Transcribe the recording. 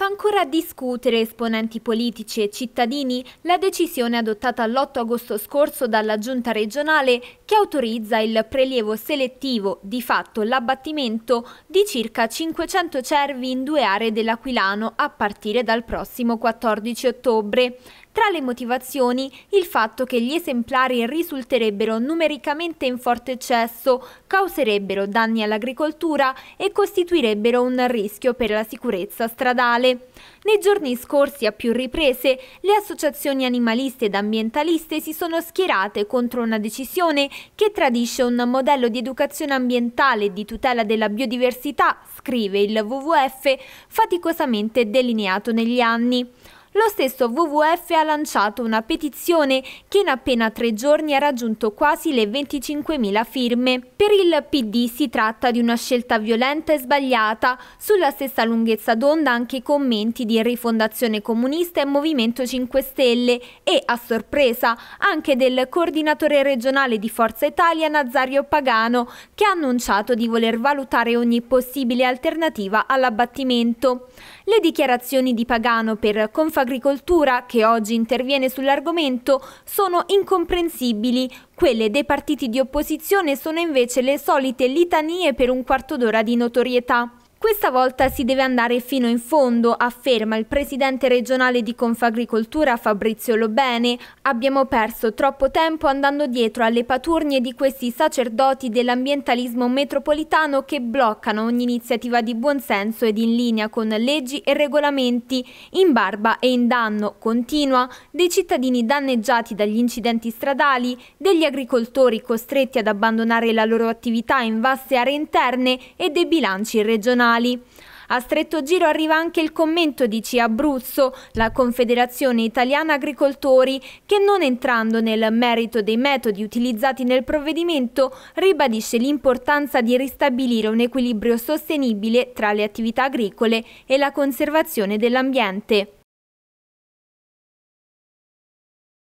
Fa ancora discutere esponenti politici e cittadini la decisione adottata l'8 agosto scorso dalla Giunta regionale che autorizza il prelievo selettivo, di fatto l'abbattimento, di circa 500 cervi in due aree dell'Aquilano a partire dal prossimo 14 ottobre. Tra le motivazioni il fatto che gli esemplari risulterebbero numericamente in forte eccesso, causerebbero danni all'agricoltura e costituirebbero un rischio per la sicurezza stradale animale. Nei giorni scorsi, a più riprese, le associazioni animaliste ed ambientaliste si sono schierate contro una decisione che tradisce un modello di educazione ambientale e di tutela della biodiversità, scrive il WWF, faticosamente delineato negli anni. Lo stesso WWF ha lanciato una petizione che in appena tre giorni ha raggiunto quasi le 25.000 firme. Per il PD si tratta di una scelta violenta e sbagliata, sulla stessa lunghezza d'onda anche i commenti di Rifondazione Comunista e Movimento 5 Stelle e, a sorpresa, anche del coordinatore regionale di Forza Italia Nazario Pagano, che ha annunciato di voler valutare ogni possibile alternativa all'abbattimento. Le dichiarazioni di Pagano per Confagricoltura Agricoltura, che oggi interviene sull'argomento, sono incomprensibili. Quelle dei partiti di opposizione sono invece le solite litanie per un quarto d'ora di notorietà. Questa volta si deve andare fino in fondo, afferma il presidente regionale di Confagricoltura Fabrizio Lobene. Abbiamo perso troppo tempo andando dietro alle paturnie di questi sacerdoti dell'ambientalismo metropolitano che bloccano ogni iniziativa di buonsenso ed in linea con leggi e regolamenti, in barba e in danno continua dei cittadini danneggiati dagli incidenti stradali, degli agricoltori costretti ad abbandonare la loro attività in vaste aree interne e dei bilanci regionali regionali. A stretto giro arriva anche il commento di CIA Abruzzo, la Confederazione Italiana Agricoltori, che non entrando nel merito dei metodi utilizzati nel provvedimento, ribadisce l'importanza di ristabilire un equilibrio sostenibile tra le attività agricole e la conservazione dell'ambiente.